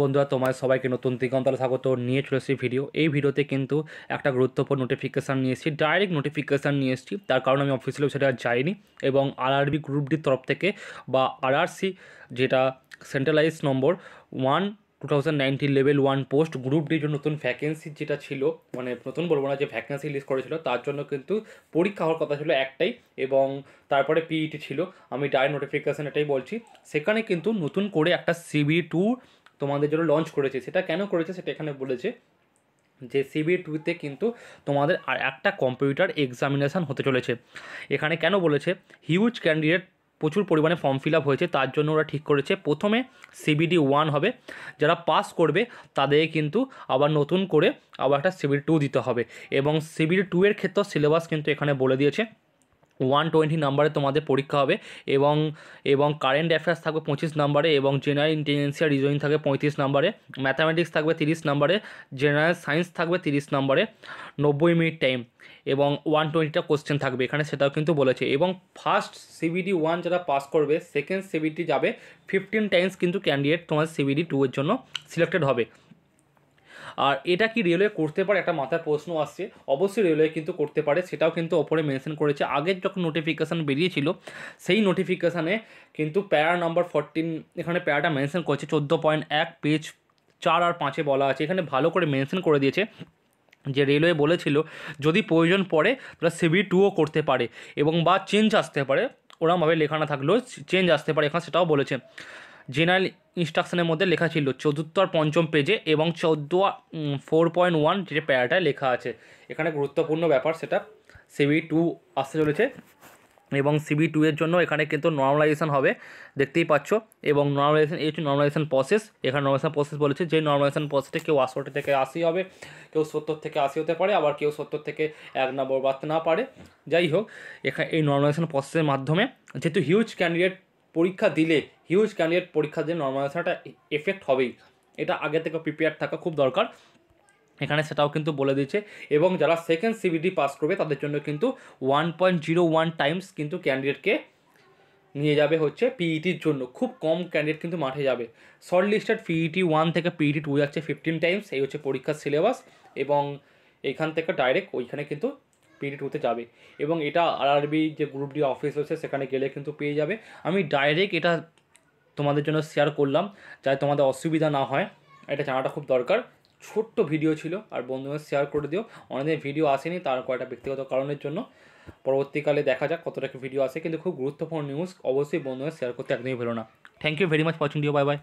বন্ধুরা তোমার সবাইকে নতুন দিগন্তলে স্বাগত নিয়ে চলে এসেছি ভিডিও এই ভিডিওতে কিন্তু একটা গুরুত্বপূর্ণ নোটিফিকেশান নিয়ে এসেছি ডাইরেক্ট নোটিফিকেশান নিয়ে এসেছি তার কারণ আমি অফিসিয়াল সেটা যাইনি এবং আরআরবি গ্রুপটির তরফ থেকে বা আরআরসি যেটা centralise number one two thousand nineteen level one post গ্রুপটির জন্য নতুন ভ্যাকেন্সি যেটা ছিল মানে নতুন বলবো না যে ভ্যাকেন্সি লিস্ট করেছিল তার জন্য কিন্তু পরীক্ষা হওয়ার কথা ছিল একটাই এবং তারপরে পিইটি e ছিল আমি ডাইরেক্ট নোটিফিকেশান এটাই বলছি সেখানে কিন্তু নতুন করে একটা সিবি টু তোমাদের জন্য লঞ্চ করেছে সেটা কেন করেছে সেটা এখানে বলেছে যে সিবি টুতে কিন্তু তোমাদের আর একটা কম্পিউটার এক্সামিনেশান হতে চলেছে এখানে কেন বলেছে হিউজ ক্যান্ডিডেট প্রচুর পরিমাণে ফর্ম ফিল আপ হয়েছে তার জন্য ওরা ঠিক করেছে প্রথমে সিবিডি ওয়ান হবে যারা পাস করবে তাদের কিন্তু আবার নতুন করে আবার একটা সিবিডি টু দিতে হবে এবং সিবিডি টু এর ক্ষেত্রেও সিলেবাস কিন্তু এখানে বলে দিয়েছে ওয়ান টোয়েন্টি নাম্বারে তোমাদের পরীক্ষা হবে এবং এবং কারেন্ট অ্যাফেয়ার্স থাকবে পঁচিশ নাম্বারে এবং জেনারেল ইন্টেলিজেন্সিয়া রিজনিং থাকবে পঁয়ত্রিশ নাম্বারে ম্যাথামেটিক্স থাকবে তিরিশ নাম্বারে জেনারেল সায়েন্স থাকবে তিরিশ নাম্বারে নব্বই মিনিট টাইম এবং ওয়ান টোয়েন্টিটা কোশ্চেন থাকবে এখানে সেটাও কিন্তু বলেছে এবং ফার্স্ট সিবিডি ওয়ান যারা পাস করবে সেকেন্ড সিবিডি যাবে ফিফটিন টাইমস কিন্তু ক্যান্ডিডেট তোমার সিবিডি টু এর জন্য সিলেক্টেড হবে আর এটা কি রেলওয়ে করতে পারে একটা মাথায় প্রশ্ন আসছে অবশ্যই রেলওয়ে কিন্তু করতে পারে সেটাও কিন্তু ওপরে মেনশন করেছে আগের যখন নোটিফিকেশান বেরিয়েছিল সেই নোটিফিকেশানে কিন্তু প্যারা নম্বর ফোরটিন এখানে প্যারাটা মেনশন করেছে চোদ্দো পয়েন্ট এক পেজ চার আর পাঁচে বলা আছে এখানে ভালো করে মেনশন করে দিয়েছে যে রেলওয়ে বলেছিল যদি প্রয়োজন পড়ে তারা সিবি টুও করতে পারে এবং বা চেঞ্জ আসতে পারে ওরমভাবে লেখানো থাকলেও চেঞ্জ আসতে পারে এখানে সেটাও বলেছে জেনারেল ইনস্ট্রাকশনের মধ্যে লেখা ছিল চতুর্থ আর পঞ্চম পেজে এবং চোদ্দো ফোর পয়েন্ট ওয়ান যে প্যারাটায় লেখা আছে এখানে গুরুত্বপূর্ণ ব্যাপার সেটা সিবি টু আসতে চলেছে এবং সিবি টু এর জন্য এখানে কিন্তু নর্মালাইজেশন হবে দেখতেই পাচ্ছ এবং নর্মালাইজেশন এই হচ্ছে নর্মালাইজেশন প্রসেস এখানে নর্মালাইজেশন প্রসেস বলেছে যে নর্মালাইজেশন প্রসেসে কেউ আষট্টি থেকে আশি হবে কেউ সত্তর থেকে আশি হতে পারে আবার কেউ সত্তর থেকে এক নম্বর বাড়তে না পারে যাই হোক এখানে এই নর্মালাইজেশন প্রসেসের মাধ্যমে যেহেতু হিউজ ক্যান্ডিডেট পরীক্ষা দিলে হিউজ ক্যান্ডিডেট পরীক্ষা দিলে নর্মালাইজেশনটা এফেক্ট হবেই এটা আগে থেকে প্রিপেয়ার থাকা খুব দরকার এখানে সেটাও কিন্তু বলে দিচ্ছে এবং যারা সেকেন্ড সিবিডি পাস করবে তাদের জন্য কিন্তু one point zero one times কিন্তু ক্যান্ডিডেটকে নিয়ে যাবে হচ্ছে পিইটির e জন্য খুব কম ক্যান্ডিডেট কিন্তু মাঠে যাবে শর্ট লিস্টেড পিইটি ওয়ান থেকে পিইটি টু e যাচ্ছে ফিফটিন টাইমস এই হচ্ছে পরীক্ষার সিলেবাস এবং এখান থেকে ডাইরেক্ট ওইখানে কিন্তু পিডি টুতে যাবে এবং এটা আরআরবি যে গ্রুপ ডি অফিস রয়েছে সেখানে গেলে কিন্তু পেয়ে যাবে আমি ডাইরেক্ট এটা তোমাদের জন্য শেয়ার করলাম যাতে তোমাদের অসুবিধা না হয় এটা জানাটা খুব দরকার ছোট্ট ভিডিও ছিল আর বন্ধুদের শেয়ার করে দিও অনেকদিন ভিডিও আসেনি তার কয়েকটা ব্যক্তিগত কারণের জন্য পরবর্তীকালে দেখা যাক কতটা কি ভিডিও আসে কিন্তু খুব গুরুত্বপূর্ণ নিউজ অবশ্যই বন্ধুদের শেয়ার করতে একদমই ভেলো না থ্যাংক ইউ ভেরি মাচ পছন্দ বাই বাই